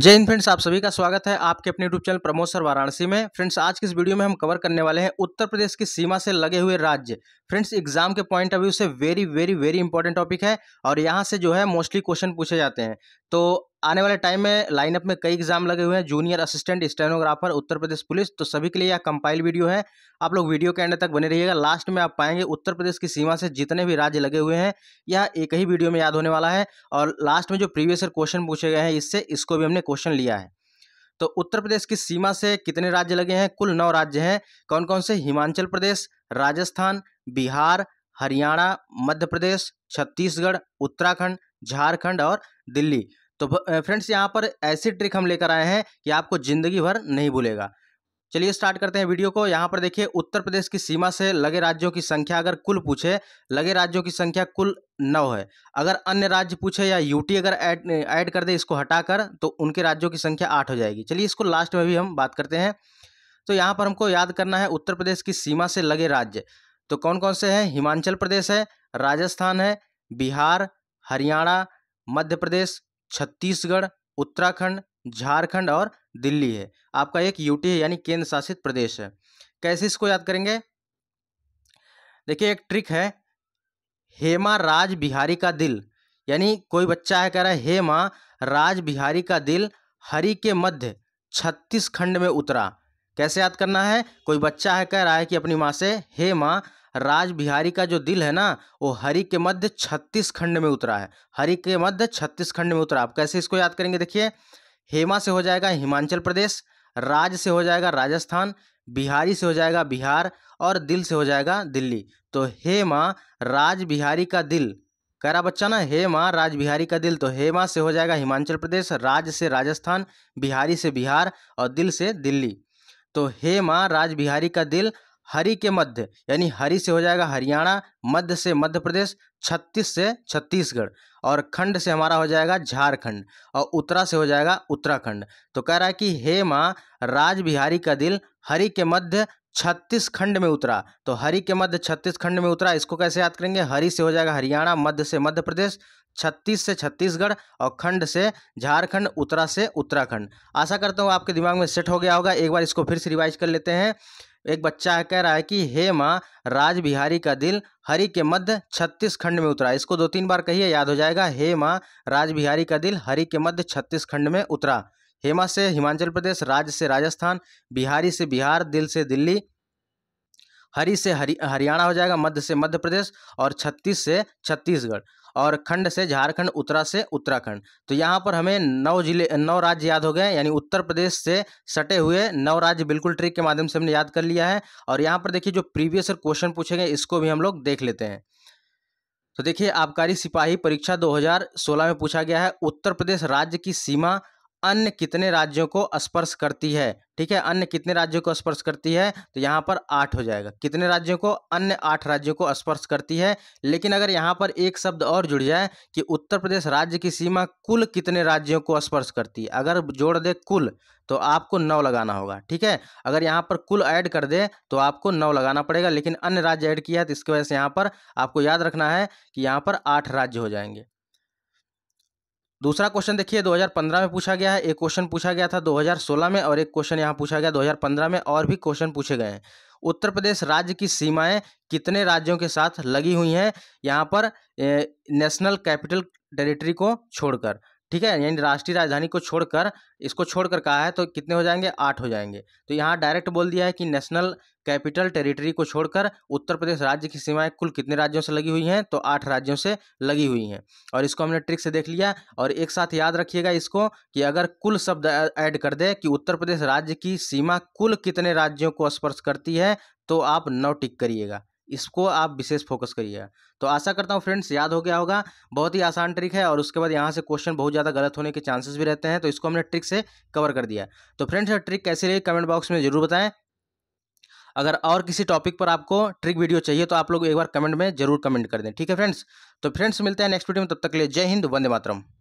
जय हिंद फ्रेंड्स आप सभी का स्वागत है आपके अपने YouTube channel Pramod sir Varanasi में फ्रेंड्स आज की इस वीडियो में हम कवर करने वाले हैं उत्तर प्रदेश की सीमा से लगे हुए राज्य फ्रेंड्स एग्जाम के पॉइंट ऑफ व्यू से very very very important topic है और यहाँ से जो है मोस्टली क्वेश्चन पूछे जाते हैं तो आने वाले टाइम में लाइनअप में कई एग्जाम लगे हुए हैं junior assistant stenographer Uttar Pradesh police तो सभी के लिए यह कंपाइल वीडियो है आप लोग वीडियो के एंड तक बने रहिएगा लास्ट में आप पाएंगे उत्तर प्रदेश की सीमा से जितने भी राज्य लगे हुए हैं यह एक ही वीडियो में याद होने वाला है और लास्ट में जो प्रीवियसर क्वेश्चन पूछे गए हैं इससे इसको भी हमने क्वेश्चन लिया है तो उत्तर प्रदेश की सीमा से कितने राज्य लगे हैं कुल नौ राज्य हैं कौन कौन से हिमाचल प्रदेश राजस्थान बिहार हरियाणा मध्य प्रदेश छत्तीसगढ़ उत्तराखंड झारखंड और दिल्ली तो फ्रेंड्स यहाँ पर ऐसी ट्रिक हम लेकर आए हैं कि आपको ज़िंदगी भर नहीं भूलेगा चलिए स्टार्ट करते हैं वीडियो को यहाँ पर देखिए उत्तर प्रदेश की सीमा से लगे राज्यों की संख्या अगर कुल पूछे लगे राज्यों की संख्या कुल नौ है अगर अन्य राज्य पूछे या यूटी अगर ऐड ऐड कर दे इसको हटाकर तो उनके राज्यों की संख्या आठ हो जाएगी चलिए इसको लास्ट में भी हम बात करते हैं तो यहाँ पर हमको याद करना है उत्तर प्रदेश की सीमा से लगे राज्य तो कौन कौन से हैं हिमाचल प्रदेश है राजस्थान है बिहार हरियाणा मध्य प्रदेश छत्तीसगढ़ उत्तराखंड झारखंड और दिल्ली है आपका एक यूटी है यानी केंद्र शासित प्रदेश है कैसे इसको याद करेंगे देखिए एक ट्रिक है हेमा राज बिहारी का दिल यानी कोई बच्चा है कह रहा है हेमा राज बिहारी का दिल हरि के मध्य छत्तीस खंड में उतरा कैसे याद करना है कोई बच्चा है कह रहा है कि अपनी माँ से हे माँ राज बिहारी का जो दिल है ना वो हरि के मध्य छत्तीस खंड में उतरा है हरि के मध्य छत्तीस खंड में उतरा आप कैसे इसको याद करेंगे देखिए हेमा से हो जाएगा हिमाचल प्रदेश राज से हो जाएगा राजस्थान बिहारी से हो जाएगा बिहार और दिल से हो जाएगा दिल्ली तो हेमा राज बिहारी का दिल कह रहा बच्चा ना हेमा राज बिहारी का दिल तो हेमा से हो जाएगा हिमाचल प्रदेश राज से राजस्थान बिहारी से बिहार और दिल से दिल्ली तो हेमा राज बिहारी का दिल हरी के मध्य यानी हरी से हो जाएगा हरियाणा मध्य से मध्य प्रदेश छत्तीस से छत्तीसगढ़ और खंड से हमारा हो जाएगा झारखंड और उत्तरा से हो जाएगा उत्तराखंड तो कह रहा है कि हे माँ राज बिहारी का दिल हरि के मध्य छत्तीस खंड में उतरा तो हरि के मध्य छत्तीस खंड में उतरा इसको कैसे याद करेंगे हरि से हो जाएगा हरियाणा मध्य से मध्य प्रदेश छत्तीस से छत्तीसगढ़ और खंड से झारखंड उत्तरा से उत्तराखंड आशा करता हूँ आपके दिमाग में सेट हो गया होगा एक बार इसको फिर से रिवाइज कर लेते हैं एक बच्चा कह रहा है कि हे माँ राज बिहारी का दिल हरि के मध्य छत्तीस खंड में उतरा इसको दो तीन बार कहिए याद हो जाएगा हे माँ राज बिहारी का दिल हरि के मध्य छत्तीस खंड में उतरा हेमा से हिमाचल प्रदेश राज्य से राजस्थान बिहारी से बिहार दिल से दिल्ली हरी से हरी हरियाणा हो जाएगा मध्य से मध्य प्रदेश और छत्तीस से छत्तीसगढ़ और खंड से झारखंड उत्तरा से उत्तराखंड तो यहाँ पर हमें नौ जिले नौ राज्य याद हो गए यानी उत्तर प्रदेश से सटे हुए नौ राज्य बिल्कुल ट्रिक के माध्यम से हमने याद कर लिया है और यहाँ पर देखिए जो प्रीवियस क्वेश्चन पूछे गए इसको भी हम लोग देख लेते हैं तो देखिए आबकारी सिपाही परीक्षा 2016 में पूछा गया है उत्तर प्रदेश राज्य की सीमा अन्य कितने राज्यों को स्पर्श करती है ठीक है अन्य कितने राज्यों को स्पर्श करती है तो यहाँ पर आठ हो जाएगा कितने राज्यों को अन्य आठ राज्यों को स्पर्श करती है लेकिन अगर यहाँ पर एक शब्द और जुड़ जाए कि उत्तर प्रदेश राज्य की सीमा कुल कितने राज्यों को स्पर्श करती है अगर जोड़ दे कुल तो आपको नौ लगाना होगा ठीक है अगर यहाँ पर कुल ऐड कर दे तो आपको नौ लगाना पड़ेगा लेकिन अन्य राज्य ऐड किया है तो इसकी वजह से यहाँ पर आपको याद रखना है कि यहाँ पर आठ राज्य हो जाएंगे दूसरा क्वेश्चन देखिए 2015 में पूछा गया है एक क्वेश्चन पूछा गया था 2016 में और एक क्वेश्चन यहाँ पूछा गया 2015 में और भी क्वेश्चन पूछे गए हैं उत्तर प्रदेश राज्य की सीमाएं कितने राज्यों के साथ लगी हुई हैं यहाँ पर नेशनल कैपिटल टेरिटरी को छोड़कर ठीक है यानी राष्ट्रीय राजधानी को छोड़कर इसको छोड़कर कहा है तो कितने हो जाएंगे आठ हो जाएंगे तो यहाँ डायरेक्ट बोल दिया है कि नेशनल कैपिटल टेरिटरी को छोड़कर उत्तर प्रदेश राज्य की सीमाएं कुल कितने राज्यों से लगी हुई हैं तो आठ राज्यों से लगी हुई हैं और इसको हमने ट्रिक से देख लिया और एक साथ याद रखिएगा इसको कि अगर कुल शब्द ऐड कर दे कि उत्तर प्रदेश राज्य की सीमा कुल कितने राज्यों को स्पर्श करती है तो आप नौ टिक करिएगा इसको आप विशेष फोकस करिए तो आशा करता हूँ फ्रेंड्स याद हो गया होगा बहुत ही आसान ट्रिक है और उसके बाद यहाँ से क्वेश्चन बहुत ज़्यादा गलत होने के चांसेस भी रहते हैं तो इसको हमने ट्रिक से कवर कर दिया तो फ्रेंड्स ट्रिक कैसे रही कमेंट बॉक्स में जरूर बताएं अगर और किसी टॉपिक पर आपको ट्रिक वीडियो चाहिए तो आप लोग एक बार कमेंट में जरूर कमेंट कर दें ठीक है फ्रेंड्स तो फ्रेंड्स मिलते हैं नेक्स्ट वीडियो में तब तक के लिए जय हिंद वंदे मातरम